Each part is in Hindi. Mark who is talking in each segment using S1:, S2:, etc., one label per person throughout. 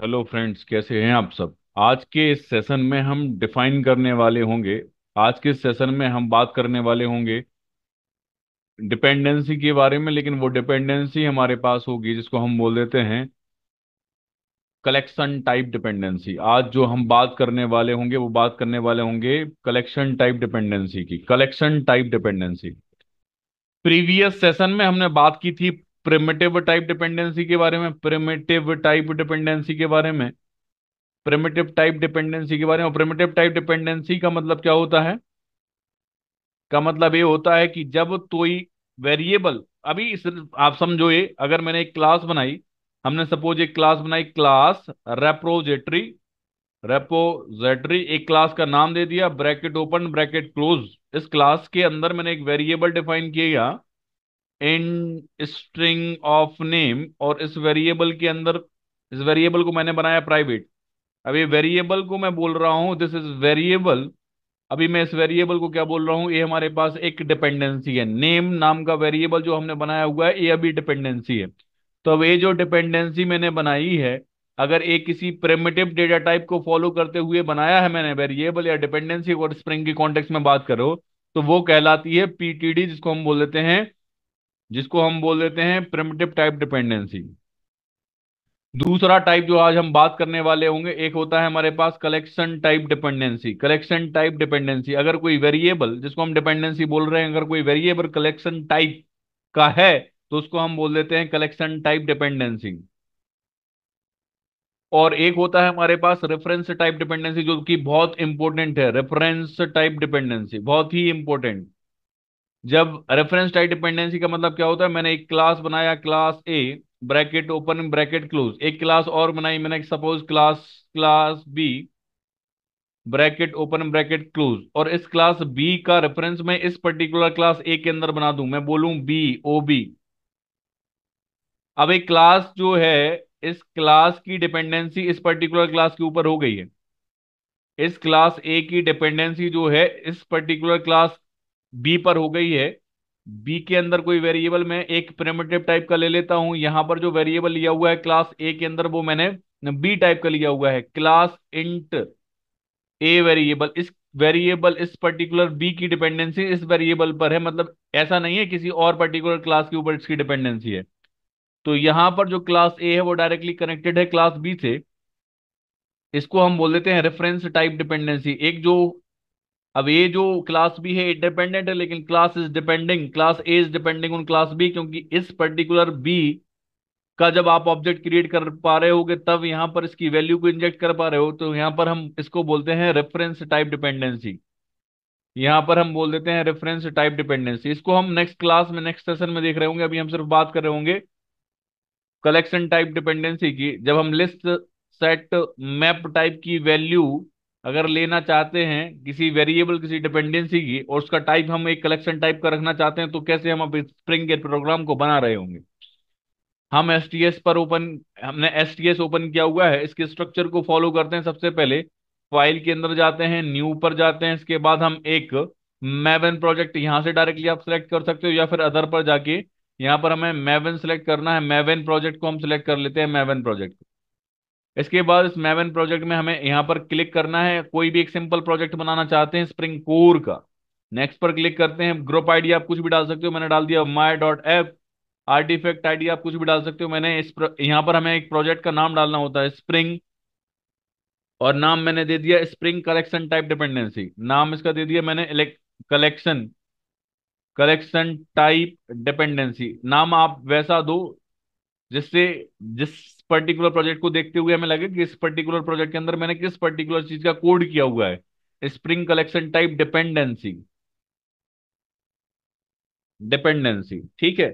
S1: हेलो फ्रेंड्स कैसे हैं आप सब आज के इस सेशन में हम डिफाइन करने वाले होंगे आज के सेशन में हम बात करने वाले होंगे डिपेंडेंसी के बारे में लेकिन वो डिपेंडेंसी हमारे पास होगी जिसको हम बोल देते हैं कलेक्शन टाइप डिपेंडेंसी आज जो हम बात करने वाले होंगे वो बात करने वाले होंगे कलेक्शन टाइप डिपेंडेंसी की collection type dependency previous session में हमने बात की थी प्रिमेटिव टाइप डिपेंडेंसी के बारे में प्रिमेटिव टाइप डिपेंडेंसी के बारे में प्रिमेटिव टाइप डिपेंडेंसी के बारे में प्रिमेटिव टाइप डिपेंडेंसी का मतलब क्या होता है का मतलब ये होता है कि जब कोई वेरिएबल अभी इस आप समझो ये अगर मैंने एक क्लास बनाई हमने सपोज एक क्लास बनाई क्लास रेप्रोजेटरी रेपोजेटरी एक क्लास का नाम दे दिया ब्रैकेट ओपन ब्रैकेट क्लोज इस क्लास के अंदर मैंने एक वेरिएबल डिफाइन किया एंड स्ट्रिंग ऑफ नेम और इस वेरिएबल के अंदर इस वेरिएबल को मैंने बनाया प्राइवेट अब ये वेरिएबल को मैं बोल रहा हूं दिस इज वेरिएबल अभी मैं इस वेरिएबल को क्या बोल रहा हूं ये हमारे पास एक डिपेंडेंसी है नेम नाम का वेरिएबल जो हमने बनाया हुआ है ये अभी डिपेंडेंसी है तो अब ये जो डिपेंडेंसी मैंने बनाई है अगर ये किसी प्रेमेटिव डेटा टाइप को फॉलो करते हुए बनाया है मैंने वेरिएबल या डिपेंडेंसी और स्प्रिंग के कॉन्टेक्स में बात करो तो वो कहलाती है पीटीडी जिसको हम बोल देते हैं जिसको हम बोल देते हैं प्रिमिटिव टाइप डिपेंडेंसी दूसरा टाइप जो आज हम बात करने वाले होंगे एक होता है हमारे पास collection type dependency collection type dependency अगर कोई वेरिएबल जिसको हम डिपेंडेंसी बोल रहे हैं अगर कोई वेरिएबल कलेक्शन टाइप का है तो उसको हम बोल देते हैं कलेक्शन टाइप डिपेंडेंसी और एक होता है हमारे पास रेफरेंस टाइप डिपेंडेंसी जो कि बहुत इंपॉर्टेंट है रेफरेंस टाइप डिपेंडेंसी बहुत ही इंपॉर्टेंट जब रेफरेंस टाइप डिपेंडेंसी का मतलब क्या होता है मैंने एक क्लास बनाया class A bracket open bracket close एक क्लास और बनाई मैंने suppose class class B bracket open bracket close और इस क्लास बी का रेफरेंस मैं इस पर्टिकुलर क्लास ए के अंदर बना दू मैं बोलू बी ओ बी अब एक क्लास जो है इस क्लास की डिपेंडेंसी इस पर्टिकुलर क्लास के ऊपर हो गई है इस क्लास ए की डिपेंडेंसी जो है इस पर्टिकुलर क्लास बी पर हो गई है बी के अंदर कोई वेरिएबल मैं एक प्रेमेटिव टाइप का ले लेता हूं यहां पर जो वेरिएबल लिया हुआ है क्लास ए के अंदर वो मैंने बी टाइप का लिया हुआ है क्लास इंट ए वेरिएबल इस वेरिएबल इस पर्टिकुलर बी की डिपेंडेंसी इस वेरिएबल पर है मतलब ऐसा नहीं है किसी और पर्टिकुलर क्लास के ऊपर इसकी डिपेंडेंसी है तो यहां पर जो क्लास ए है वो डायरेक्टली कनेक्टेड है क्लास बी से इसको हम बोल देते हैं रेफरेंस टाइप डिपेंडेंसी एक जो अब ये जो क्लास बी है इंडिपेंडेंट है लेकिन class is depending class A is depending on class B क्योंकि इस पर्टिकुलर बी का जब आप ऑब्जेक्ट क्रिएट कर पा रहे होगे तब यहाँ पर इसकी वैल्यू को इंजेक्ट कर पा रहे हो तो यहाँ पर हम इसको बोलते हैं रेफरेंस टाइप डिपेंडेंसी यहां पर हम बोल देते हैं रेफरेंस टाइप डिपेंडेंसी इसको हम नेक्स्ट क्लास में नेक्स्ट सेशन में देख रहे होंगे अभी हम सिर्फ बात कर रहे होंगे कलेक्शन टाइप डिपेंडेंसी की जब हम लिस्ट सेट मैप टाइप की वैल्यू अगर लेना चाहते हैं किसी वेरिएबल किसी डिपेंडेंसी की और उसका टाइप हम एक कलेक्शन टाइप का रखना चाहते हैं तो कैसे हम अब स्प्रिंग के प्रोग्राम को बना रहे होंगे हम एस टी एस पर ओपन हमने एस टी एस ओपन किया हुआ है इसके स्ट्रक्चर को फॉलो करते हैं सबसे पहले फाइल के अंदर जाते हैं न्यू पर जाते हैं इसके बाद हम एक मैवन प्रोजेक्ट यहाँ से डायरेक्टली आप सिलेक्ट कर सकते हो या फिर अदर पर जाके यहाँ पर हमें मैवन सिलेक्ट करना है मैवन प्रोजेक्ट को हम सिलेक्ट कर लेते हैं मैवन प्रोजेक्ट को इसके बाद इस मैवन प्रोजेक्ट में हमें यहाँ पर क्लिक करना है कोई भी एक सिंपल प्रोजेक्ट बनाना चाहते हैं स्प्रिंग कोर का नेक्स्ट पर क्लिक करते हैं ग्रुप आईडी आप कुछ भी डाल सकते हो मैंने डाल दिया my dot app artifact ID आप कुछ भी डाल सकते हो मैंने इस यहाँ पर हमें एक प्रोजेक्ट का नाम डालना होता है स्प्रिंग और नाम मैंने दे दिया स्प्रिंग कलेक्शन टाइप डिपेंडेंसी नाम इसका दे दिया मैंने कलेक्शन कलेक्शन टाइप डिपेंडेंसी नाम आप वैसा दो जिससे जिस पर्टिकुलर प्रोजेक्ट को देखते हुए हमें लगे कि इस पर्टिकुलर प्रोजेक्ट के अंदर मैंने किस पर्टिकुलर चीज का कोड किया हुआ है spring collection type dependency dependency ठीक है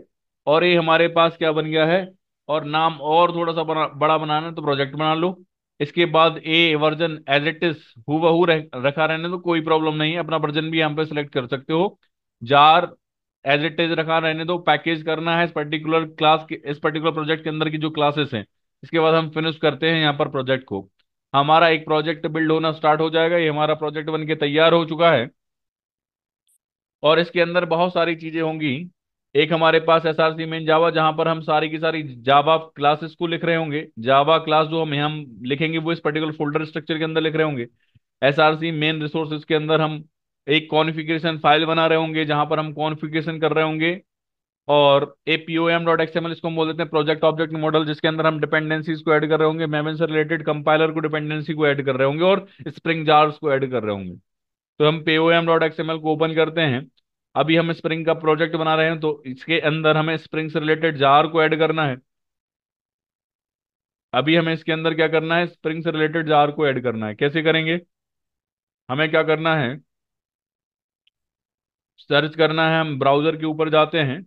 S1: और ये हमारे पास क्या बन गया है और नाम और थोड़ा सा बना, बड़ा बनाना है तो प्रोजेक्ट बना लो इसके बाद A version as it is हु रखा रहने तो कोई प्रॉब्लम नहीं है अपना वर्जन भी यहाँ पे सिलेक्ट कर सकते हो जार एज इट इज रखा रहने दो पैकेज करना है इस पर्टिकुलर क्लास के इस पर्टिकुलर प्रोजेक्ट के अंदर की जो क्लासेस हैं इसके बाद हम फिनिश करते हैं यहाँ पर प्रोजेक्ट को हमारा एक प्रोजेक्ट बिल्ड होना स्टार्ट हो जाएगा ये हमारा प्रोजेक्ट बनके तैयार हो चुका है और इसके अंदर बहुत सारी चीजें होंगी एक हमारे पास S R C main Java जहां पर हम सारी की सारी जावा क्लासेस को लिख रहे होंगे जावा क्लास जो हम हम लिखेंगे वो इस पर्टिकुलर फोल्डर स्ट्रक्चर के अंदर लिख रहे होंगे S R C main resources के अंदर हम एक कॉन्फ़िगरेशन फाइल बना रहे होंगे जहां पर हम कॉन्फ़िगरेशन कर रहे होंगे और एपीओएम डॉट एक्सएमएल इसको हम बोल देते हैं प्रोजेक्ट ऑब्जेक्ट मॉडल जिसके अंदर हम डिपेंडेंसीज को ऐड कर रहे होंगे मेमन से रिलेटेड कंपाइलर को डिपेंडेंसी को ऐड कर रहे होंगे और स्प्रिंग जार्स को ऐड कर रहे होंगे तो हम एम डॉट एक्सएमएल को ओपन करते हैं अभी हम स्प्रिंग का प्रोजेक्ट बना रहे हैं तो इसके अंदर हमें स्प्रिंग से रिलेटेड जार को ऐड करना है अभी हमें इसके अंदर क्या करना है स्प्रिंग से रिलेटेड जार को ऐड करना है कैसे करेंगे हमें क्या करना है सर्च करना है हम ब्राउजर के ऊपर जाते हैं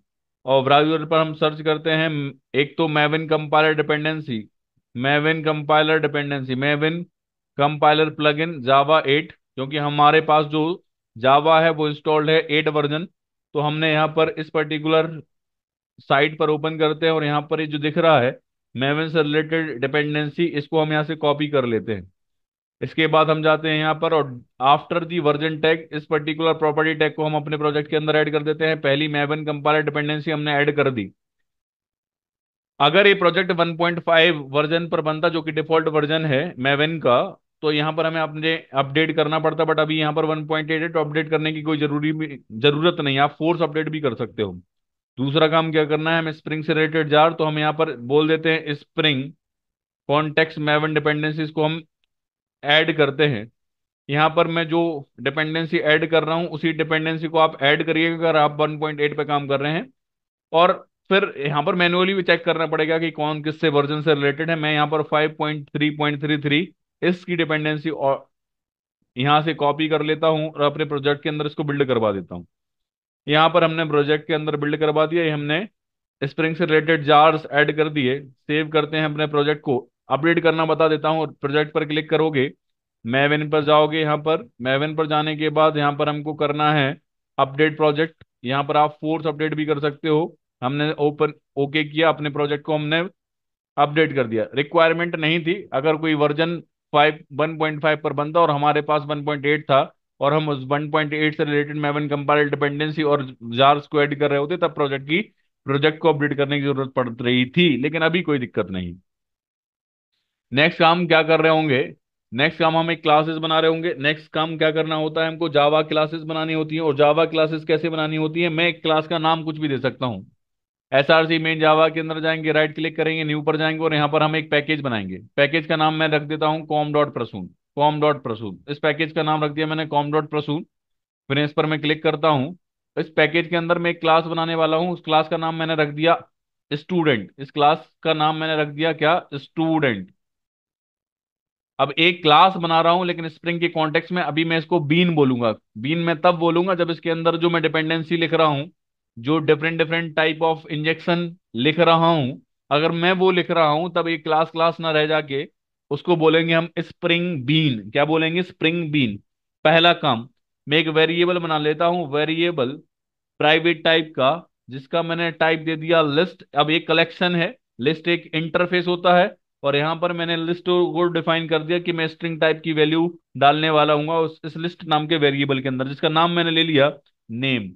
S1: और ब्राउजर पर हम सर्च करते हैं एक तो Maven compiler dependency Maven compiler dependency Maven compiler plugin Java eight क्योंकि हमारे पास जो जावा है वो इंस्टॉल्ड है एट वर्जन तो हमने यहाँ पर इस पर्टिकुलर साइट पर ओपन करते हैं और यहाँ पर ये जो दिख रहा है मैविन से रिलेटेड डिपेंडेंसी इसको हम यहाँ से कॉपी कर लेते हैं इसके बाद हम जाते हैं यहाँ पर और आफ्टर दी वर्जन टैग इस पर्टिकुलर प्रॉपर्टी टैग को हम अपने प्रोजेक्ट के अंदर ऐड कर देते हैं पहली मैवन कंपाइलर डिपेंडेंसी हमने ऐड कर दी अगर ये प्रोजेक्ट 1.5 वर्जन पर बनता जो कि डिफॉल्ट वर्जन है मैवन का तो यहाँ पर हमें अपने अपडेट करना पड़ता बट अभी यहाँ पर वन पॉइंट तो अपडेट करने की कोई जरूरी जरूरत नहीं आप फोर्स अपडेट भी कर सकते हो दूसरा काम क्या करना है हमें स्प्रिंग से रिलेटेड जार तो हम यहाँ पर बोल देते हैं स्प्रिंग कॉन्टेक्स मैवन डिपेंडेंसीज को हम ऐड करते हैं यहाँ पर मैं जो डिपेंडेंसी ऐड कर रहा हूँ उसी डिपेंडेंसी को आप ऐड करिएगा अगर आप 1.8 पे काम कर रहे हैं और फिर यहाँ पर मैनुअली भी चेक करना पड़ेगा कि कौन किससे वर्जन से रिलेटेड है मैं यहाँ पर 5.3.33 इसकी डिपेंडेंसी और यहाँ से कॉपी कर लेता हूँ और अपने प्रोजेक्ट के अंदर इसको बिल्ड करवा देता हूँ यहाँ पर हमने प्रोजेक्ट के अंदर बिल्ड करवा दिया हमने स्प्रिंग से रिलेटेड जार्स एड कर दिए सेव करते हैं अपने प्रोजेक्ट को अपडेट करना बता देता हूँ प्रोजेक्ट पर क्लिक करोगे मैवेन पर जाओगे यहाँ पर मैवेन पर जाने के बाद यहाँ पर हमको करना है अपडेट प्रोजेक्ट यहाँ पर आप फोर्स अपडेट भी कर सकते हो हमने ओपन ओके किया अपने प्रोजेक्ट को हमने अपडेट कर दिया रिक्वायरमेंट नहीं थी अगर कोई version five one point five पर बनता और हमारे पास वन पॉइंट एट था और हम उस वन पॉइंट एट से रिलेटेड मैवन कंपाइल डिपेंडेंसी और जार्स को एड कर रहे होते तब प्रोजेक्ट की प्रोजेक्ट को अपडेट करने की जरूरत पड़ रही थी लेकिन अभी कोई दिक्कत नहीं नेक्स्ट काम क्या कर रहे होंगे नेक्स्ट काम हम एक क्लासेस बना रहे होंगे नेक्स्ट काम क्या करना होता है हमको जावा क्लासेस बनानी होती है और जावा क्लासेस कैसे बनानी होती है मैं एक क्लास का नाम कुछ भी दे सकता हूँ S R C main Java के अंदर जाएंगे राइट क्लिक करेंगे न्यू पर जाएंगे और यहाँ पर हम एक पैकेज बनाएंगे पैकेज का नाम मैं रख देता हूँ com dot Prasoon com dot Prasoon इस पैकेज का नाम रख दिया मैंने कॉम डॉट प्रसून फिर इस पर मैं क्लिक करता हूँ इस पैकेज के अंदर मैं एक क्लास बनाने वाला हूँ उस क्लास का नाम मैंने रख दिया स्टूडेंट इस क्लास का नाम मैंने रख दिया क्या स्टूडेंट अब एक क्लास बना रहा हूं लेकिन स्प्रिंग के कॉन्टेक्स्ट में अभी मैं इसको बीन बोलूंगा बीन में तब बोलूंगा जब इसके अंदर जो मैं डिपेंडेंसी लिख रहा हूं जो different different type of injection लिख रहा हूं अगर मैं वो लिख रहा हूं तब एक क्लास क्लास ना रह जाके उसको बोलेंगे हम स्प्रिंग बीन क्या बोलेंगे स्प्रिंग बीन पहला काम मैं एक वेरिएबल बना लेता हूं वेरिएबल प्राइवेट टाइप का जिसका मैंने टाइप दे दिया लिस्ट अब एक कलेक्शन है लिस्ट एक इंटरफेस होता है और यहाँ पर मैंने लिस्ट को डिफाइन कर दिया कि मैं स्ट्रिंग टाइप की वैल्यू डालने वाला हूँ उस इस लिस्ट नाम के वेरिएबल के अंदर जिसका नाम मैंने ले लिया नेम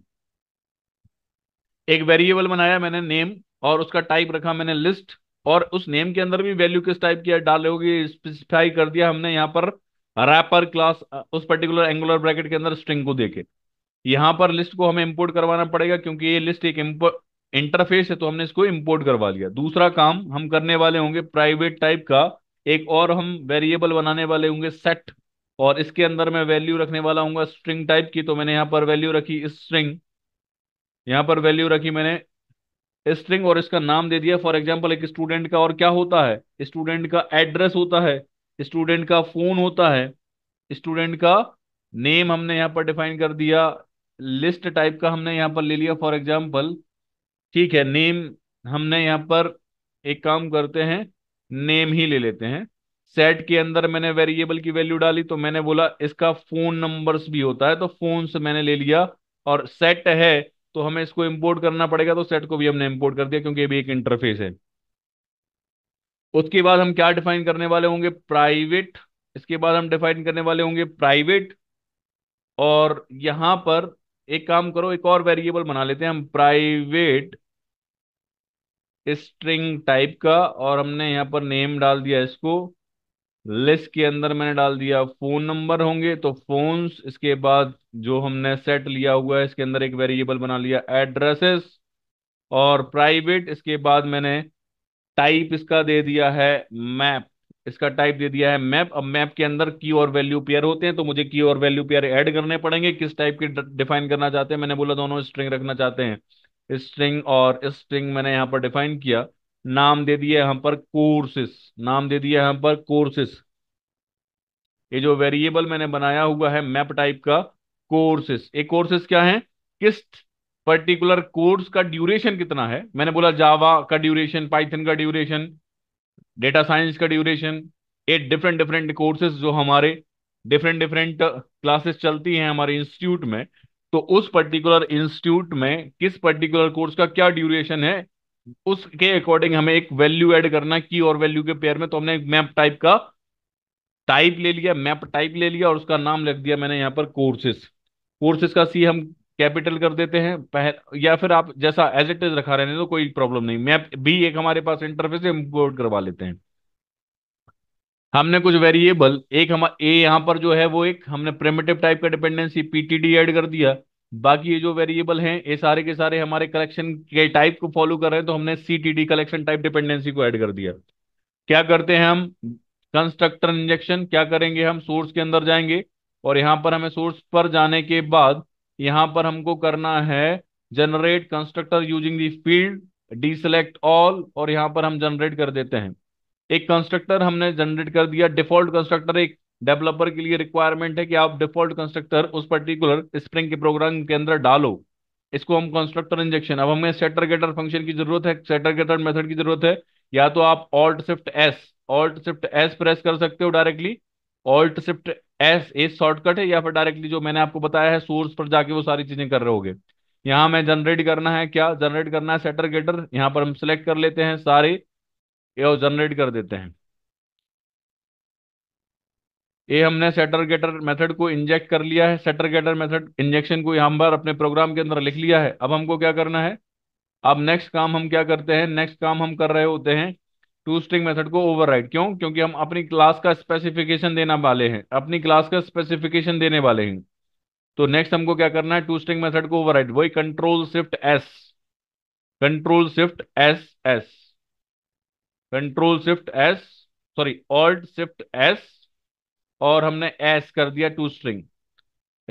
S1: एक वेरिएबल बनाया मैंने नेम और उसका टाइप रखा मैंने लिस्ट और उस नेम के अंदर भी वैल्यू किस टाइप की होगी स्पेसिफाई कर दिया हमने यहाँ पर रैपर क्लास उस पर्टिकुलर एंगुलर ब्रैकेट के अंदर स्ट्रिंग को देखे यहाँ पर लिस्ट को हमें इंपोर्ट करवाना पड़ेगा क्योंकि ये लिस्ट एक इंटरफेस है तो हमने इसको इंपोर्ट करवा लिया दूसरा काम हम करने वाले होंगे प्राइवेट टाइप का एक और हम वेरिएबल बनाने वाले होंगे सेट और इसके अंदर मैं वैल्यू रखने वाला हूँ स्ट्रिंग टाइप की तो मैंने यहाँ पर वैल्यू रखी स्ट्रिंग यहाँ पर वैल्यू रखी मैंने स्ट्रिंग और इसका नाम दे दिया फॉर एग्जाम्पल एक स्टूडेंट का और क्या होता है स्टूडेंट का एड्रेस होता है स्टूडेंट का फोन होता है स्टूडेंट का नेम हमने यहाँ पर डिफाइन कर दिया लिस्ट टाइप का हमने यहाँ पर ले लिया फॉर एग्जाम्पल ठीक है नेम हमने यहाँ पर एक काम करते हैं नेम ही ले लेते हैं सेट के अंदर मैंने वेरिएबल की वैल्यू डाली तो मैंने बोला इसका फोन नंबर्स भी होता है तो फोन से मैंने ले लिया और सेट है तो हमें इसको इंपोर्ट करना पड़ेगा तो सेट को भी हमने इंपोर्ट कर दिया क्योंकि ये भी एक इंटरफेस है उसके बाद हम क्या डिफाइन करने वाले होंगे प्राइवेट इसके बाद हम डिफाइन करने वाले होंगे प्राइवेट और यहां पर एक काम करो एक और वेरिएबल बना लेते हैं हम प्राइवेट स्ट्रिंग टाइप का और हमने यहाँ पर नेम डाल दिया इसको लिस्ट के अंदर मैंने डाल दिया फोन नंबर होंगे तो फोन्स इसके बाद जो हमने सेट लिया हुआ है इसके अंदर एक वेरिएबल बना लिया एड्रेसेस और प्राइवेट इसके बाद मैंने टाइप इसका दे दिया है मैप इसका टाइप दे दिया है मैप अब मैप के अंदर की और वैल्यू पेयर होते हैं तो मुझे की और वैल्यू पेयर ऐड करने पड़ेंगे किस टाइप के डिफाइन करना चाहते हैं मैंने बोला दोनों स्ट्रिंग रखना चाहते हैं स्ट्रिंग और स्ट्रिंग मैंने यहाँ पर डिफाइन किया नाम दे दिया हम पर कोर्सेस नाम दे दिया हम पर कोर्सेस ये जो वेरिएबल मैंने बनाया हुआ है मैप टाइप का कोर्सेस ये कोर्सेस क्या है किस पर्टिकुलर कोर्स का ड्यूरेशन कितना है मैंने बोला जावा का ड्यूरेशन पाइथन का ड्यूरेशन डेटा साइंस का duration at different different courses जो हमारे डिफरेंट डिफरेंट क्लासेस चलती हैं हमारे इंस्टीट्यूट में तो उस पर्टिकुलर इंस्टीट्यूट में किस पर्टिकुलर कोर्स का क्या ड्यूरेशन है उसके अकॉर्डिंग हमें एक वैल्यू ऐड करना की और वैल्यू के पेयर में तो हमने मैप टाइप का टाइप ले लिया मैप टाइप ले लिया और उसका नाम लिख दिया मैंने यहाँ पर कोर्सेस कोर्सेस का सी हम कैपिटल कर देते हैं पहन या फिर आप जैसा एज इट इज रखा रहने तो कोई प्रॉब्लम नहीं मैप भी एक हमारे पास इंटरफेस इम्पोर्ट करवा लेते हैं हमने कुछ वेरिएबल एक हम ए यहाँ पर जो है वो एक हमने प्रेमेटिव टाइप का डिपेंडेंसी पीटीडी ऐड कर दिया बाकी ये जो वेरिएबल हैं ये सारे के सारे हमारे कलेक्शन के टाइप को फॉलो कर रहे हैं तो हमने सीटीडी कलेक्शन टाइप डिपेंडेंसी को ऐड कर दिया क्या करते हैं हम कंस्ट्रक्टर इंजेक्शन क्या करेंगे हम सोर्स के अंदर जाएंगे और यहाँ पर हमें सोर्स पर जाने के बाद यहां पर हमको करना है generate constructor using the field deselect all और यहां पर हम जनरेट कर देते हैं एक कंस्ट्रक्टर हमने जनरेट कर दिया डिफॉल्ट कंस्ट्रक्टर एक डेवलपर के लिए रिक्वायरमेंट है कि आप डिफॉल्ट कंस्ट्रक्टर उस पर्टिकुलर स्प्रिंग के प्रोग्राम के अंदर डालो इसको हम कंस्ट्रक्टर इंजेक्शन अब हमें सेटर गेटर फंक्शन की जरूरत है सेटर गेटर मेथड की जरूरत है या तो आप alt shift S alt shift S press कर सकते हो directly alt shift S S shortcut है या फिर डायरेक्टली जो मैंने आपको बताया है सोर्स पर जाके वो सारी चीजें कर रहे होगे यहाँ मैं जनरेट करना है क्या जनरेट करना है सेटर गेटर यहाँ पर हम सिलेक्ट कर लेते हैं सारे और जनरेट कर देते हैं ये हमने सेटर गेटर मेथड को इंजेक्ट कर लिया है सेटर गेटर मेथड इंजेक्शन को यहां पर अपने प्रोग्राम के अंदर लिख लिया है अब हमको क्या करना है अब नेक्स्ट काम हम क्या करते हैं नेक्स्ट काम हम कर रहे होते हैं टू स्ट्रिंग मेथड को ओवरराइड क्यों क्योंकि हम अपनी क्लास का स्पेसिफिकेशन देना वाले हैं अपनी क्लास का स्पेसिफिकेशन देने वाले हैं तो नेक्स्ट हमको क्या करना है टू स्ट्रिंग मेथड को ओवरराइड वही control shift S control shift S S control shift S sorry alt shift S और हमने एस कर दिया टू स्ट्रिंग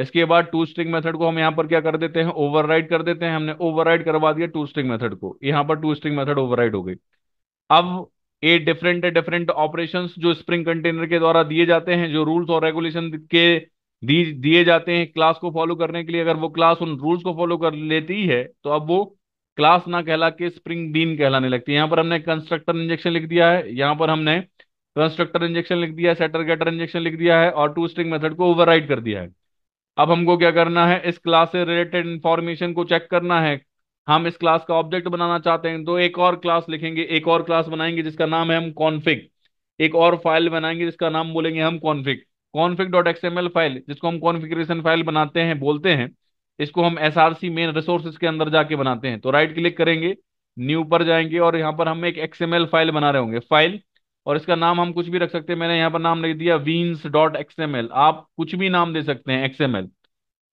S1: इसके बाद टू स्ट्रिंग मेथड को हम यहां पर क्या कर देते हैं ओवरराइड कर देते हैं हमने ओवरराइड करवा दिया टू स्ट्रिंग मेथड को यहां पर टू स्ट्रिंग मेथड ओवरराइड हो गई अब ये डिफरेंट डिफरेंट ऑपरेशंस जो स्प्रिंग कंटेनर के द्वारा दिए जाते हैं जो रूल्स और रेगुलेशन के दिए जाते हैं क्लास को फॉलो करने के लिए अगर वो क्लास उन रूल्स को फॉलो कर लेती है तो अब वो क्लास ना कहला के स्प्रिंग बीन कहलाने लगती है यहाँ पर हमने कंस्ट्रक्टर इंजेक्शन लिख दिया है यहाँ पर हमने कंस्ट्रक्टर इंजेक्शन लिख दिया है सेटर गेटर इंजेक्शन लिख दिया है और टू स्ट्रिंग मेथड को ओवर कर दिया है अब हमको क्या करना है इस क्लास से रिलेटेड इंफॉर्मेशन को चेक करना है हम इस क्लास का ऑब्जेक्ट बनाना चाहते हैं तो एक और क्लास लिखेंगे एक और क्लास बनाएंगे जिसका नाम है हम कॉन्फिक एक और फाइल बनाएंगे जिसका नाम बोलेंगे हम config config dot XML file जिसको हम कॉन्फिग्रेशन फाइल बनाते हैं बोलते हैं इसको हम S R C main resources के अंदर जाके बनाते हैं तो राइट क्लिक करेंगे न्यू पर जाएंगे और यहाँ पर हम एक एक्सएमएल फाइल बना रहे होंगे फाइल और इसका नाम हम कुछ भी रख सकते हैं मैंने यहाँ पर नाम लिख दिया वीन्स डॉट एक्सएमएल आप कुछ भी नाम दे सकते हैं XML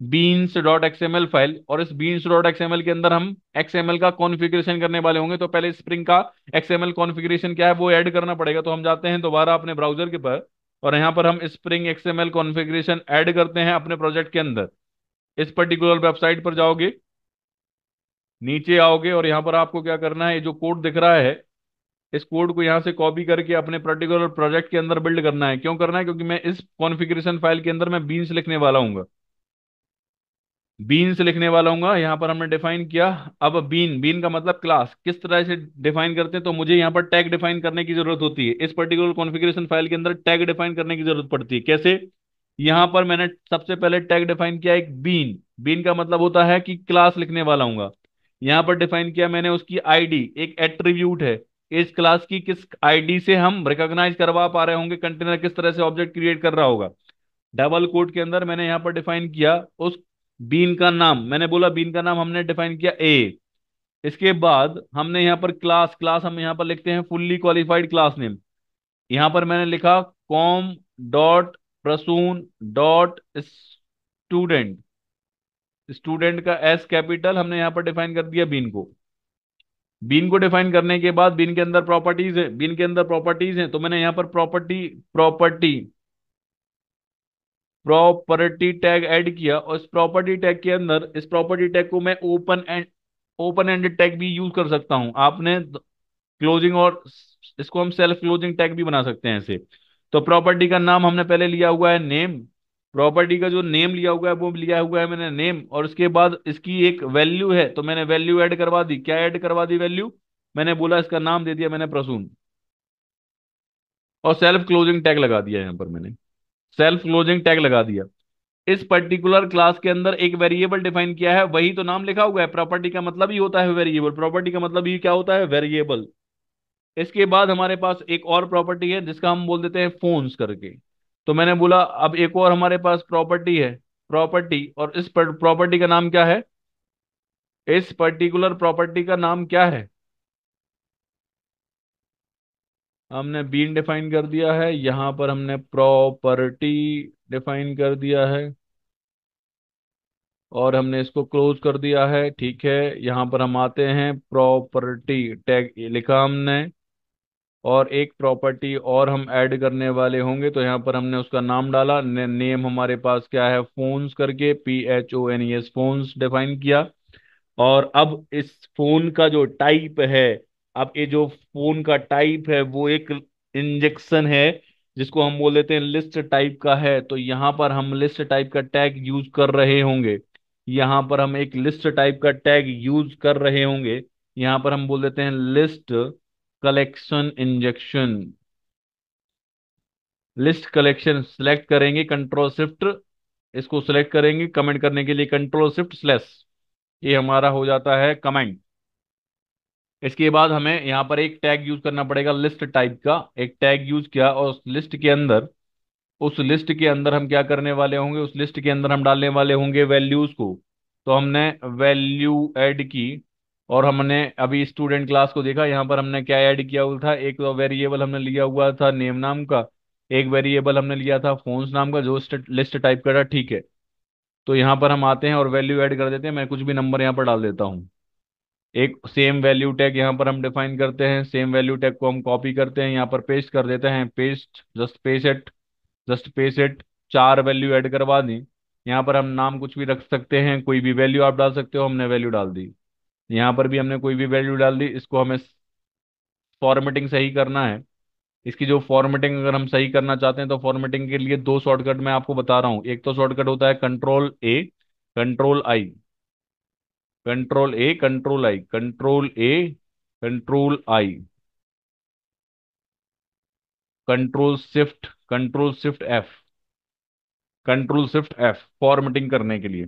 S1: beans dot XML file और इस बीन्स डॉट एक्सएमएल के अंदर हम एक्सएमएल का कॉन्फ़िगरेशन करने वाले होंगे तो पहले स्प्रिंग का एक्सएमएल कॉन्फ़िगरेशन क्या है वो ऐड करना पड़ेगा तो हम जाते हैं दोबारा अपने ब्राउजर के पर और यहाँ पर हम स्प्रिंग एक्सएमएल कॉन्फ़िगरेशन ऐड करते हैं अपने प्रोजेक्ट के अंदर इस पर्टिकुलर वेबसाइट पर जाओगे नीचे आओगे और यहाँ पर आपको क्या करना है ये जो कोड दिख रहा है इस कोड को यहाँ से कॉपी करके अपने पर्टिकुलर प्रोजेक्ट के अंदर बिल्ड करना है क्यों करना है क्योंकि मैं इस कॉन्फिग्रेशन फाइल के अंदर मैं बीन्स लिखने वाला हूँ बीन से लिखने वाला हूँ यहाँ पर हमने डिफाइन किया अब बीन बीन का मतलब क्लास किस तरह से डिफाइन करते हैं तो मुझे यहाँ पर टैग डिफाइन करने की जरूरत होती है इस पर्टिकुलर कॉन्फ़िगरेशन फाइल के अंदर टैग डिफाइन करने की जरूरत पड़ती है कैसे यहाँ पर मैंने सबसे पहले टैग डिफाइन किया एक बीन बीन का मतलब होता है कि क्लास लिखने वाला हूँ यहाँ पर डिफाइन किया मैंने उसकी आई एक एट्रीब्यूट है इस क्लास की किस आई से हम रिकोगनाइज करवा पा रहे होंगे कंटेनर किस तरह से ऑब्जेक्ट क्रिएट कर रहा होगा डबल कोड के अंदर मैंने यहाँ पर डिफाइन किया उस बीन का नाम मैंने बोला बीन का नाम हमने डिफाइन किया ए इसके बाद हमने यहाँ पर क्लास क्लास हम यहाँ पर लिखते हैं फुल्ली क्वालिफाइड क्लास नेम यहाँ पर मैंने लिखा com dot Prasoon dot student student का एस कैपिटल हमने यहाँ पर डिफाइन कर दिया बीन को बीन को डिफाइन करने के बाद बीन के अंदर प्रॉपर्टीज है बीन के अंदर प्रॉपर्टीज है तो मैंने यहाँ पर property property property tag add किया और इस प्रॉपर्टी टैग के अंदर इस प्रॉपर्टी टैग को मैं open end open ended tag भी यूज कर सकता हूं आपने क्लोजिंग और इसको हम सेल्फ क्लोजिंग टैग भी बना सकते हैं ऐसे तो प्रॉपर्टी का नाम हमने पहले लिया हुआ है नेम प्रॉपर्टी का जो नेम लिया हुआ है वो लिया हुआ है मैंने नेम और उसके बाद इसकी एक वैल्यू है तो मैंने वैल्यू ऐड करवा दी क्या ऐड करवा दी वैल्यू मैंने बोला इसका नाम दे दिया मैंने प्रसून और सेल्फ क्लोजिंग टैग लगा दिया यहाँ पर मैंने सेल्फ क्लोजिंग टैग लगा दिया इस पर्टिकुलर क्लास के अंदर एक वेरिएबल डिफाइन किया है वही तो नाम लिखा हुआ है प्रॉपर्टी का मतलब ही होता है वेरिएबल प्रॉपर्टी का मतलब ही क्या होता है वेरिएबल इसके बाद हमारे पास एक और प्रॉपर्टी है जिसका हम बोल देते हैं फोन्स करके तो मैंने बोला अब एक और हमारे पास प्रॉपर्टी है प्रॉपर्टी और इस प्रॉपर्टी का नाम क्या है इस पर्टिकुलर प्रॉपर्टी का नाम क्या है हमने बीन डिफाइन कर दिया है यहां पर हमने प्रॉपर्टी डिफाइन कर दिया है और हमने इसको क्लोज कर दिया है ठीक है यहां पर हम आते हैं प्रॉपर्टी टैग लिखा हमने और एक प्रॉपर्टी और हम ऐड करने वाले होंगे तो यहाँ पर हमने उसका नाम डाला ने, नेम हमारे पास क्या है फोन्स करके P H O N S phones define किया और अब इस फोन का जो टाइप है अब ये जो फोन का टाइप है वो एक इंजेक्शन है जिसको हम बोल देते हैं लिस्ट टाइप का है तो यहाँ पर हम लिस्ट टाइप का टैग यूज कर रहे होंगे यहाँ पर हम एक लिस्ट टाइप का टैग यूज कर रहे होंगे यहाँ पर हम बोल देते हैं list collection injection list collection select करेंगे कंट्रोल शिफ्ट इसको सिलेक्ट करेंगे कमेंट करने के लिए कंट्रोल शिफ्ट स्लेस ये हमारा हो जाता है कमेंट इसके बाद हमें यहाँ पर एक टैग यूज करना पड़ेगा लिस्ट टाइप का एक टैग यूज किया और उस लिस्ट के अंदर उस लिस्ट के अंदर हम क्या करने वाले होंगे उस लिस्ट के अंदर हम डालने वाले होंगे वैल्यूज को तो हमने वैल्यू ऐड की और हमने अभी स्टूडेंट क्लास को देखा यहाँ पर हमने क्या ऐड किया हुआ था एक वेरिएबल हमने लिया हुआ था नेम नाम का एक वेरिएबल हमने लिया था फोन्स नाम का जो लिस्ट टाइप का था ठीक है तो यहाँ पर हम आते हैं और वैल्यू ऐड कर देते हैं मैं कुछ भी नंबर यहाँ पर डाल देता हूँ एक सेम वैल्यू टैग यहाँ पर हम डिफाइन करते हैं सेम वैल्यू टैग को हम कॉपी करते हैं यहाँ पर पेस्ट कर देते हैं paste just paste just paste चार वैल्यू एड करवा दी यहाँ पर हम नाम कुछ भी रख सकते हैं कोई भी वैल्यू आप डाल सकते हो हमने वैल्यू डाल दी यहाँ पर भी हमने कोई भी वैल्यू डाल दी इसको हमें फॉर्मेटिंग सही करना है इसकी जो फॉर्मेटिंग अगर हम सही करना चाहते हैं तो फॉर्मेटिंग के लिए दो शॉर्टकट मैं आपको बता रहा हूँ एक तो शॉर्टकट होता है control A control I control A control I control A control I control shift control shift F control shift F formatting करने के लिए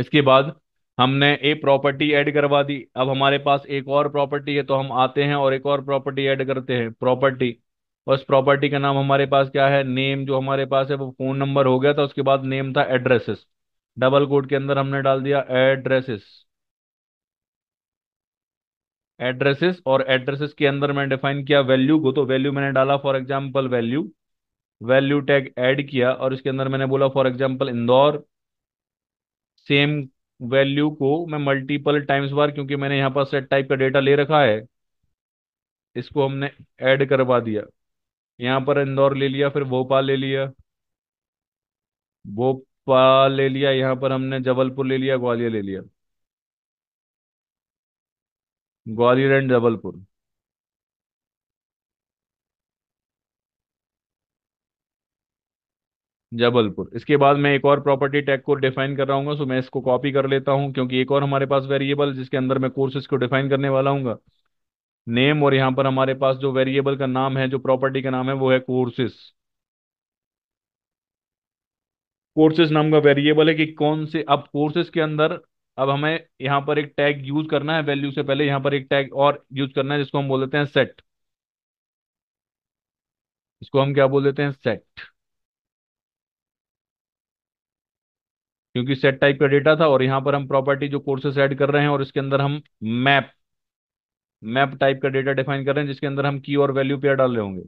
S1: इसके बाद हमने ए प्रॉपर्टी ऐड करवा दी अब हमारे पास एक और प्रॉपर्टी है तो हम आते हैं और एक और प्रॉपर्टी ऐड करते हैं प्रॉपर्टी उस प्रॉपर्टी का नाम हमारे पास क्या है नेम जो हमारे पास है वो फोन नंबर हो गया था उसके बाद नेम था एड्रेसेस डबल कोड के अंदर हमने डाल दिया एड्रेसेस एड्रेसेस और एड्रेसेस के अंदर मैंने डिफाइन किया वैल्यू को तो वैल्यू मैंने डाला for example value value tag add किया और इसके अंदर मैंने बोला for example Indore same value को मैं मल्टीपल टाइम्स बार क्योंकि मैंने यहां पर सेट टाइप का डेटा ले रखा है इसको हमने ऐड करवा दिया यहां पर इंदौर ले लिया फिर भोपाल ले लिया भोपाल भोपाल ले लिया यहाँ पर हमने जबलपुर ले लिया ग्वालियर ले लिया ग्वालियर एंड जबलपुर जबलपुर इसके बाद मैं एक और प्रॉपर्टी टैग को डिफाइन कर रहा हूँ सो मैं इसको कॉपी कर लेता हूँ क्योंकि एक और हमारे पास वेरिएबल जिसके अंदर मैं कोर्सेज को डिफाइन करने वाला हूँ नेम और यहाँ पर हमारे पास जो वेरिएबल का नाम है जो प्रॉपर्टी का नाम है वो है कोर्सेस कोर्सेज नाम का वेरिएबल है कि कौन से अब कोर्सेज के अंदर अब हमें यहाँ पर एक टैग यूज करना है वैल्यू से पहले यहाँ पर एक टैग और यूज करना है जिसको हम बोल देते हैं सेट इसको हम क्या बोल देते हैं सेट क्योंकि सेट टाइप का डेटा था और यहाँ पर हम प्रॉपर्टी जो कोर्सेस ऐड कर रहे हैं और इसके अंदर हम मैप मैप टाइप का डेटा डिफाइन कर रहे हैं जिसके अंदर हम की और वैल्यू पेयर डाल रहे होंगे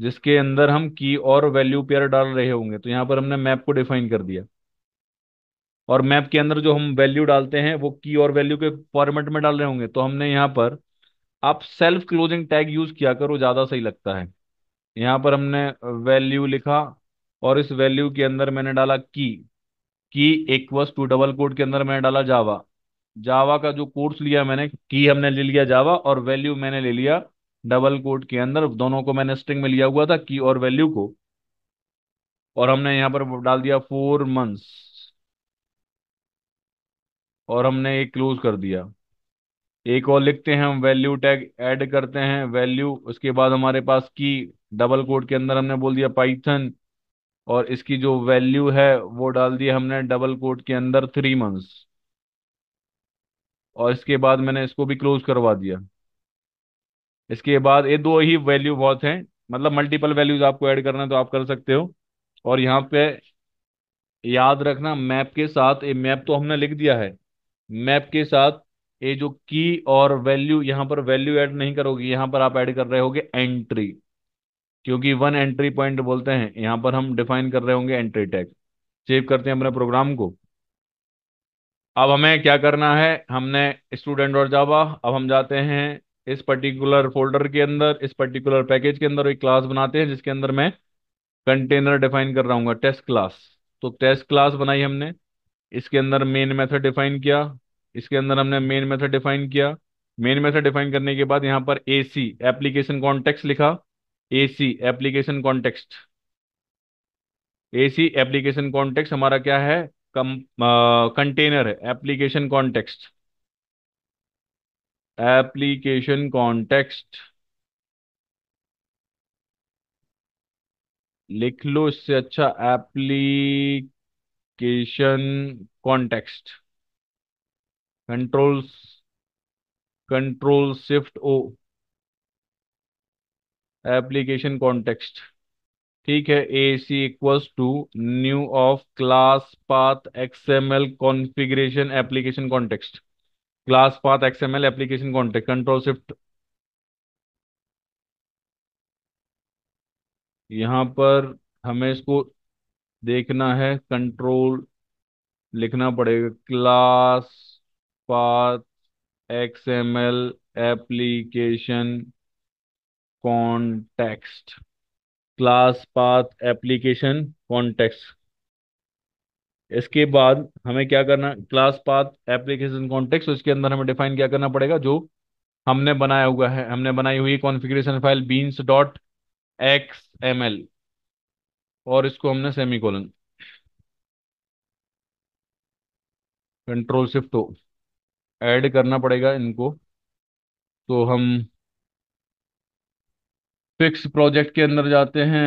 S1: जिसके अंदर हम की और वैल्यू पेयर डाल रहे होंगे तो यहाँ पर हमने मैप को डिफाइन कर दिया और मैप के अंदर जो हम वैल्यू डालते हैं वो की और वैल्यू के फॉर्मेट में डाल रहे होंगे तो हमने यहाँ पर आप सेल्फ क्लोजिंग टैग यूज किया करो ज्यादा सही लगता है यहाँ पर हमने वैल्यू लिखा और इस वैल्यू के अंदर मैंने डाला की की इक्वस टू डबल कोड के अंदर मैंने डाला जावा जावा का जो कोर्स लिया मैंने की हमने ले लिया जावा और वैल्यू मैंने ले लिया डबल कोट के अंदर दोनों को मैंने स्ट्रिंग में लिया हुआ था की और वैल्यू को और हमने यहां पर डाल दिया फोर मंथ्स और हमने एक क्लोज कर दिया एक और लिखते हैं हम वैल्यू टैग ऐड करते हैं वैल्यू उसके बाद हमारे पास की डबल कोड के अंदर हमने बोल दिया पाइथन और इसकी जो वैल्यू है वो डाल दिया हमने डबल कोड के अंदर थ्री मंथ्स और इसके बाद मैंने इसको भी क्लोज करवा दिया इसके बाद ये दो ही वैल्यू बहुत हैं मतलब मल्टीपल वैल्यूज आपको ऐड करना है तो आप कर सकते हो और यहाँ पे याद रखना मैप के साथ ये मैप तो हमने लिख दिया है मैप के साथ ये जो की और वैल्यू यहाँ पर वैल्यू ऐड नहीं करोगे यहाँ पर आप ऐड कर रहे होगे एंट्री क्योंकि वन एंट्री पॉइंट बोलते हैं यहाँ पर हम डिफाइन कर रहे होंगे एंट्री टैग सेव करते हैं अपने प्रोग्राम को अब हमें क्या करना है हमने स्टूडेंट और जावा अब हम जाते हैं इस पर्टिकुलर फोल्डर के अंदर इस पर्टिकुलर पैकेज के अंदर एक क्लास बनाते हैं जिसके अंदर मैं कंटेनर डिफाइन कर रहा हूँ टेस्ट क्लास तो टेस्ट क्लास बनाई हमने इसके अंदर मेन मेथड डिफाइन किया इसके अंदर हमने मेन मेथड डिफाइन किया मेन मेथड डिफाइन करने के बाद यहाँ पर ए सी एप्लीकेशन कॉन्टेक्स्ट लिखा A C application context A C application context हमारा क्या है कंटेनर है एप्लीकेशन कॉन्टेक्स्ट एप्लीकेशन कॉन्टेक्स्ट लिख लो इससे अच्छा application context control control shift O application context ठीक है A C equals to new of class path XML configuration application context class path XML application context control shift यहाँ पर हमें इसको देखना है कंट्रोल लिखना पड़ेगा class path XML application context class path application context इसके बाद हमें क्या करना क्लास पाथ एप्लीकेशन कॉन्टेक्स्ट उसके अंदर हमें डिफाइन क्या करना पड़ेगा जो हमने बनाया हुआ है हमने बनाई हुई configuration file beans dot X M L और इसको हमने सेमी कॉलन कंट्रोल शिफ्ट हो ऐड करना पड़ेगा इनको तो हम फिक्स प्रोजेक्ट के अंदर जाते हैं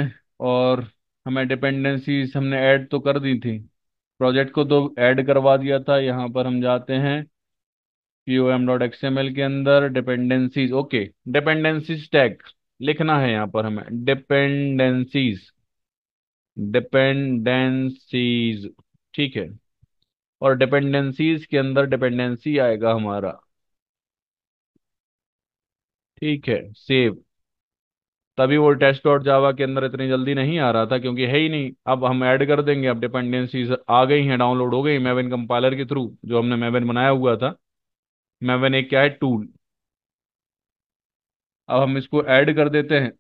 S1: और हमें डिपेंडेंसीज हमने ऐड तो कर दी थी प्रोजेक्ट को तो ऐड करवा दिया था यहाँ पर हम जाते हैं P O M dot X M L के अंदर डिपेंडेंसीज ओके डिपेंडेंसीज टैग लिखना है यहाँ पर हमें डिपेंडेंसीज डिपेंडेंसीज ठीक है और डिपेंडेंसीज के अंदर डिपेंडेंसी आएगा हमारा ठीक है सेव तभी वो टेस्ट डॉट जावा के अंदर इतनी जल्दी नहीं आ रहा था क्योंकि है ही नहीं अब हम ऐड कर देंगे अब डिपेंडेंसीज आ गई हैं डाउनलोड हो गई मेवन कंपाइलर के थ्रू जो हमने मेवन बनाया हुआ था मेवन एक क्या है टूल अब हम इसको ऐड कर देते हैं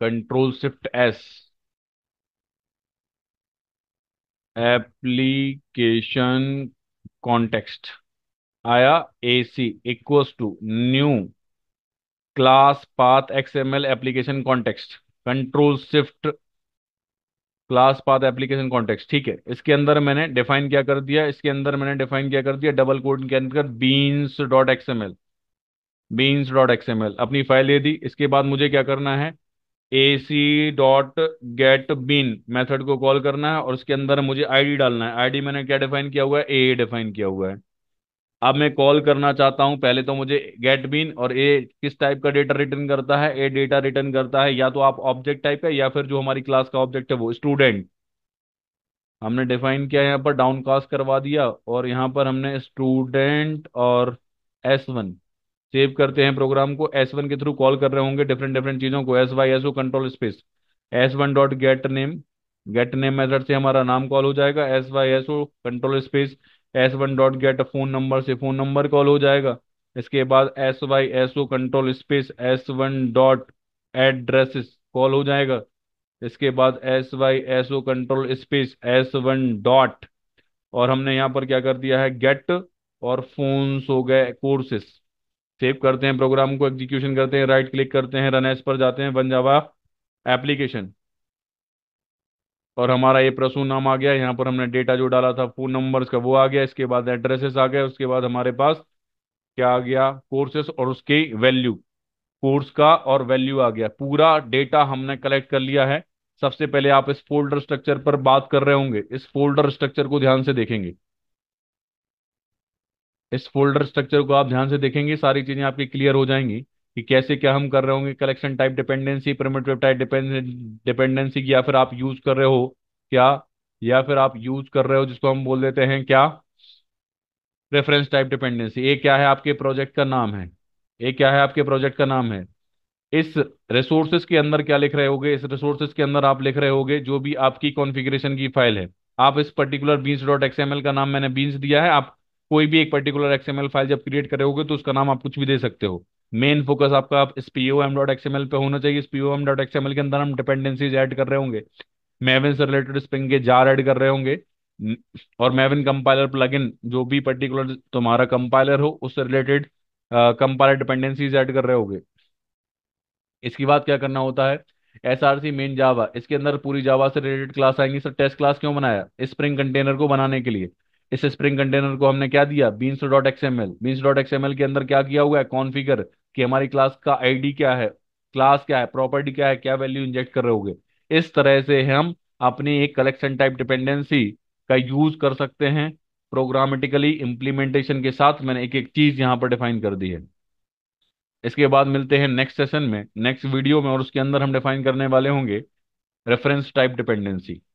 S1: control shift S application context आया A C equals to new class path XML application context control shift class path application context ठीक है इसके अंदर मैंने डिफाइन क्या कर दिया इसके अंदर मैंने डिफाइन क्या कर दिया डबल कोड के अंदर beans dot XML beans dot XML अपनी फाइल दे दी इसके बाद मुझे क्या करना है A C dot get bean method को कॉल करना है और उसके अंदर मुझे आईडी डालना है आईडी मैंने क्या डिफाइन किया हुआ है ए डिफाइन किया हुआ है अब मैं कॉल करना चाहता हूं पहले तो मुझे गेट बीन और ए किस टाइप का डेटा रिटर्न करता है ए डेटा रिटर्न करता है या तो आप ऑब्जेक्ट टाइप का या फिर जो हमारी क्लास का ऑब्जेक्ट है वो स्टूडेंट हमने डिफाइन किया यहाँ पर डाउनकास्ट करवा दिया और यहाँ पर हमने स्टूडेंट और एस वन सेव करते हैं प्रोग्राम को एस वन के थ्रू कॉल कर रहे होंगे डिफरेंट डिफरेंट चीजों को S Y S O control space S one dot get name get name method से हमारा नाम कॉल हो जाएगा S Y S O control space S one dot get phone number से फोन नंबर कॉल हो जाएगा इसके बाद S Y S O control space S one dot addresses call हो जाएगा इसके बाद S Y S O control space S one dot और हमने यहाँ पर क्या कर दिया है गेट और फोन्स हो गए कोर्सेस सेव करते हैं प्रोग्राम को एग्जीक्यूशन करते हैं राइट क्लिक करते हैं रन एस पर जाते हैं बन जावा एप्लीकेशन और हमारा ये प्रसून नाम आ गया यहाँ पर हमने डेटा जो डाला था फोन नंबर्स का वो आ गया इसके बाद एड्रेसेस आ गया उसके बाद हमारे पास क्या आ गया कोर्सेस और उसके वैल्यू कोर्स का और वैल्यू आ गया पूरा डेटा हमने कलेक्ट कर लिया है सबसे पहले आप इस फोल्डर स्ट्रक्चर पर बात कर रहे होंगे इस फोल्डर स्ट्रक्चर को ध्यान से देखेंगे इस फोल्डर स्ट्रक्चर को आप ध्यान से देखेंगे सारी चीजें आपकी क्लियर हो जाएंगी कि कैसे क्या हम कर रहे होंगे collection type dependency primitive dependency या फिर आप यूज कर रहे हो क्या या फिर आप यूज कर रहे हो जिसको हम बोल देते हैं क्या रेफरेंस टाइप डिपेंडेंसी ये क्या है आपके प्रोजेक्ट का नाम है ये क्या है आपके प्रोजेक्ट का नाम है इस रिसोर्सेज के अंदर क्या लिख रहे होगे इस रिसोर्सेज के अंदर आप लिख रहे होगे जो भी आपकी कॉन्फ़िगरेशन की फाइल है आप इस पर्टिकुलर बीन्स डॉट एक्सएमएल का नाम मैंने बीन्स दिया है आप कोई भी एक पर्टिकुलर एक्सएमएल फाइल जब क्रिएट करोगे तो उसका नाम आप कुछ भी दे सकते हो मेन फोकस आपका आप इस एम डॉट एक्सएमएल पे होना चाहिए इस एम डॉट एक्सएमएल के अंदर हम डिपेंडेंसीज ऐड कर रहे होंगे मेवन से रिलेटेड स्प्रिंग के जार ऐड कर रहे होंगे और मेवन कंपाइलर इन जो भी पर्टिकुलर तुम्हारा कंपाइलर हो उससे रिलेटेड कंपाइलर डिपेंडेंसीज ऐड कर रहे होंगे इसके बाद क्या करना होता है S R C main Java इसके अंदर पूरी जावा से रिलेटेड क्लास आएंगी सर टेस्ट क्लास क्यों बनाया स्प्रिंग कंटेनर को बनाने के लिए इस स्प्रिंग कंटेनर को हमने क्या दिया beans dot XML beans dot XML के अंदर क्या किया हुआ है कॉन्फिगर कि हमारी क्लास का आईडी क्या है क्लास क्या है प्रॉपर्टी क्या है क्या वैल्यू इंजेक्ट कर रहे होगे इस तरह से हम अपनी एक कलेक्शन टाइप डिपेंडेंसी का यूज कर सकते हैं प्रोग्रामेटिकली इंप्लीमेंटेशन के साथ मैंने एक एक चीज यहाँ पर डिफाइन कर दी है इसके बाद मिलते हैं नेक्स्ट सेशन में नेक्स्ट वीडियो में और उसके अंदर हम डिफाइन करने वाले होंगे रेफरेंस टाइप डिपेंडेंसी